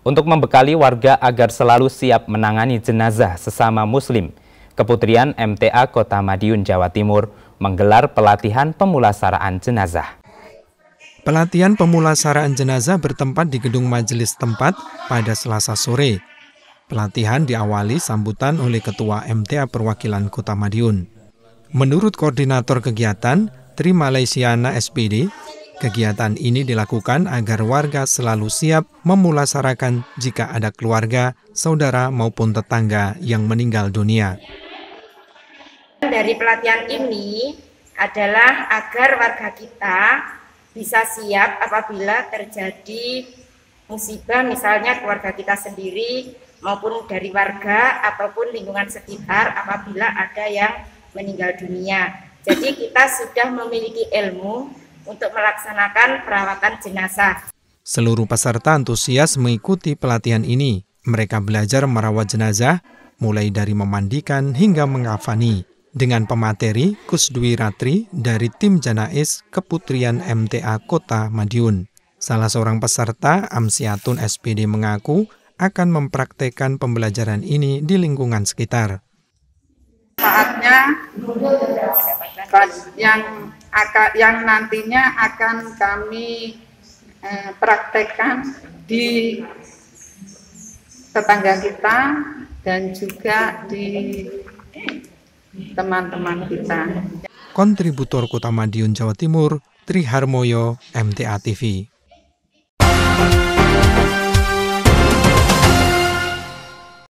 Untuk membekali warga agar selalu siap menangani jenazah sesama muslim, Keputrian MTA Kota Madiun, Jawa Timur menggelar pelatihan pemulasaraan jenazah. Pelatihan pemulasaraan jenazah bertempat di gedung majelis tempat pada selasa sore. Pelatihan diawali sambutan oleh Ketua MTA Perwakilan Kota Madiun. Menurut Koordinator Kegiatan Tri Malaysiana SPD, Kegiatan ini dilakukan agar warga selalu siap memulasarakan jika ada keluarga, saudara maupun tetangga yang meninggal dunia. Dari pelatihan ini adalah agar warga kita bisa siap apabila terjadi musibah misalnya keluarga kita sendiri maupun dari warga ataupun lingkungan sekitar apabila ada yang meninggal dunia. Jadi kita sudah memiliki ilmu untuk melaksanakan perawatan jenazah. Seluruh peserta antusias mengikuti pelatihan ini. Mereka belajar merawat jenazah, mulai dari memandikan hingga mengafani. Dengan pemateri Kusdwi Ratri dari tim Janais Keputrian MTA Kota Madiun. Salah seorang peserta, Amsiatun SPD mengaku akan mempraktekkan pembelajaran ini di lingkungan sekitar. Saatnya yang akan yang nantinya akan kami eh, praktekkan di tetangga kita dan juga di teman-teman kita. Kontributor Kota Madiun Jawa Timur, Triharmoyo, MTA TV.